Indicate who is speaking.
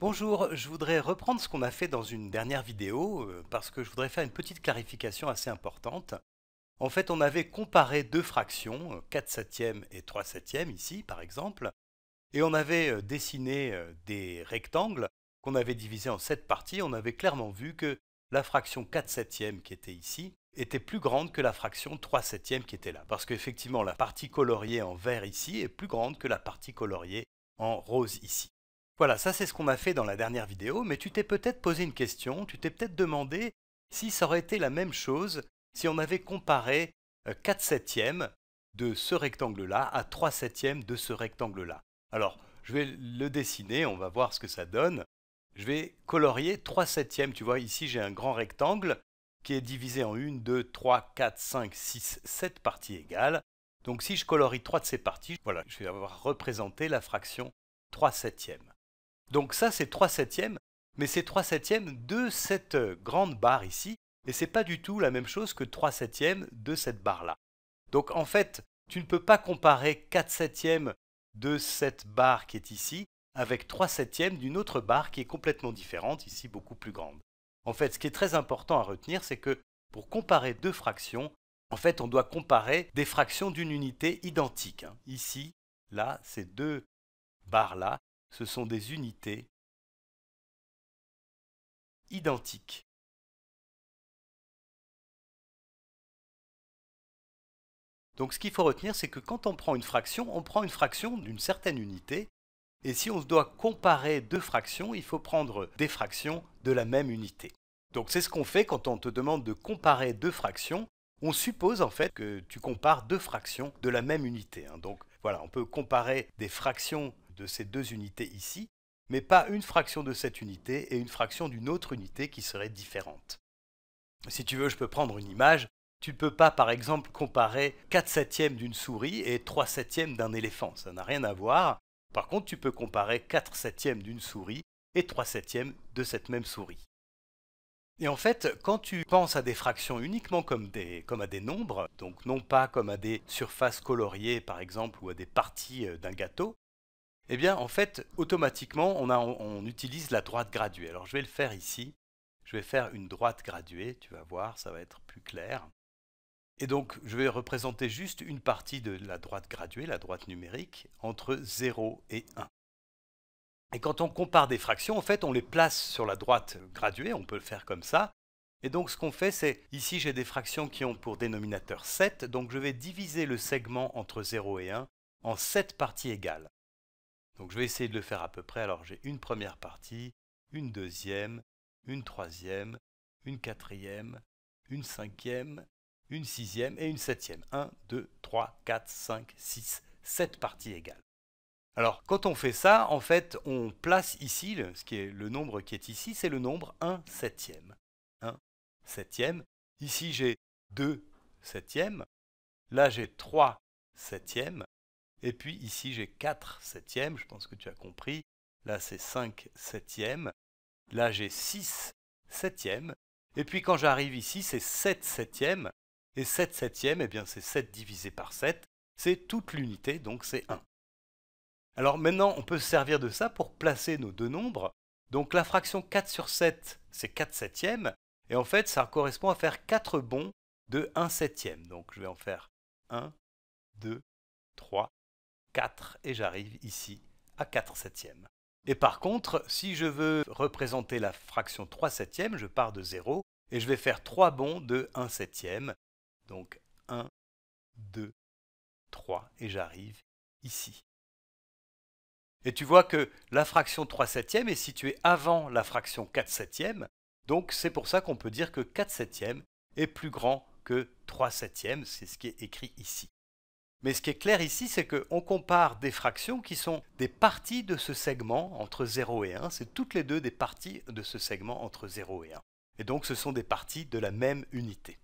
Speaker 1: Bonjour, je voudrais reprendre ce qu'on a fait dans une dernière vidéo euh, parce que je voudrais faire une petite clarification assez importante. En fait, on avait comparé deux fractions, 4 euh, septièmes et 3 septièmes ici par exemple, et on avait euh, dessiné des rectangles qu'on avait divisés en sept parties. On avait clairement vu que la fraction 4 septièmes qui était ici était plus grande que la fraction 3 septièmes qui était là. Parce qu'effectivement, la partie coloriée en vert ici est plus grande que la partie coloriée en rose ici. Voilà, ça c'est ce qu'on a fait dans la dernière vidéo, mais tu t'es peut-être posé une question, tu t'es peut-être demandé si ça aurait été la même chose si on avait comparé 4 euh, septièmes de ce rectangle-là à 3 septièmes de ce rectangle-là. Alors, je vais le dessiner, on va voir ce que ça donne. Je vais colorier 3 septièmes, tu vois ici j'ai un grand rectangle qui est divisé en 1, 2, 3, 4, 5, 6, 7 parties égales. Donc si je colorie 3 de ces parties, je vais avoir représenté la fraction 3 septièmes. Donc ça, c'est 3 septièmes, mais c'est 3 septièmes de cette euh, grande barre ici, et c'est pas du tout la même chose que 3 septièmes de cette barre-là. Donc en fait, tu ne peux pas comparer 4 septièmes de cette barre qui est ici avec 3 septièmes d'une autre barre qui est complètement différente, ici beaucoup plus grande. En fait, ce qui est très important à retenir, c'est que pour comparer deux fractions, en fait, on doit comparer des fractions d'une unité identique. Hein. Ici, là, ces deux barres-là, ce sont des unités identiques. Donc ce qu'il faut retenir, c'est que quand on prend une fraction, on prend une fraction d'une certaine unité, et si on doit comparer deux fractions, il faut prendre des fractions de la même unité. Donc c'est ce qu'on fait quand on te demande de comparer deux fractions. On suppose en fait que tu compares deux fractions de la même unité. Hein. Donc voilà, on peut comparer des fractions de ces deux unités ici, mais pas une fraction de cette unité et une fraction d'une autre unité qui serait différente. Si tu veux, je peux prendre une image. Tu ne peux pas, par exemple, comparer 4 septièmes d'une souris et 3 septièmes d'un éléphant. Ça n'a rien à voir. Par contre, tu peux comparer 4 septièmes d'une souris et 3 septièmes de cette même souris. Et en fait, quand tu penses à des fractions uniquement comme, comme à des nombres, donc non pas comme à des surfaces coloriées par exemple ou à des parties euh, d'un gâteau, eh bien, en fait, automatiquement, on, utilise la droite graduée. Alors, je vais le faire ici. Je vais faire une droite graduée, tu vas voir, ça va être plus clair. Et donc, je vais représenter juste une partie de la droite graduée, la droite numérique, entre 0 et 1. Et quand on compare des fractions, en fait, on les place sur la droite graduée, on peut le faire comme ça. Et donc, ce qu'on fait, c'est, ici, j'ai des fractions qui ont pour dénominateur 7, donc je vais diviser le segment entre 0 et 1 en 7 parties égales. Donc je vais essayer de le faire à peu près. Alors j'ai une première partie, une deuxième, une troisième, une quatrième, une cinquième, une sixième et une septième. 1, 2, 3, 4, 5, 6, 7 parties égales. Alors quand on fait ça, en fait, on place ici, ce qui est le nombre qui est ici, c'est le nombre 1 septième. 1 septième. Ici j'ai 2 septièmes. Là j'ai 3 septièmes. Et puis ici, j'ai 4 septièmes, je pense que tu as compris. Là, c'est 5 septièmes. Là, j'ai 6 septièmes. Et puis quand j'arrive ici, c'est 7 septièmes. Et 7 septièmes, eh bien, c'est 7 divisé par 7. C'est toute l'unité, donc c'est 1. Alors maintenant, on peut se servir de ça pour placer nos deux nombres. Donc la fraction 4 sur 7, c'est 4 septièmes. Et en fait, ça correspond à faire 4 bons de 1 septième. Donc je vais en faire 1, 2, 3, et j'arrive ici à 4 septièmes. Et par contre, si je veux représenter la fraction 3 septièmes, je pars de 0 et je vais faire 3 bonds de 1 septième. Donc 1, 2, 3 et j'arrive ici. Et tu vois que la fraction 3 septièmes est située avant la fraction 4 septièmes, donc c'est pour ça qu'on peut dire que 4 septièmes est plus grand que 3 septièmes, c'est ce qui est écrit ici. Mais ce qui est clair ici, c'est qu'on compare des fractions qui sont des parties de ce segment entre 0 et 1. C'est toutes les deux des parties de ce segment entre 0 et 1. Et donc ce sont des parties de la même unité.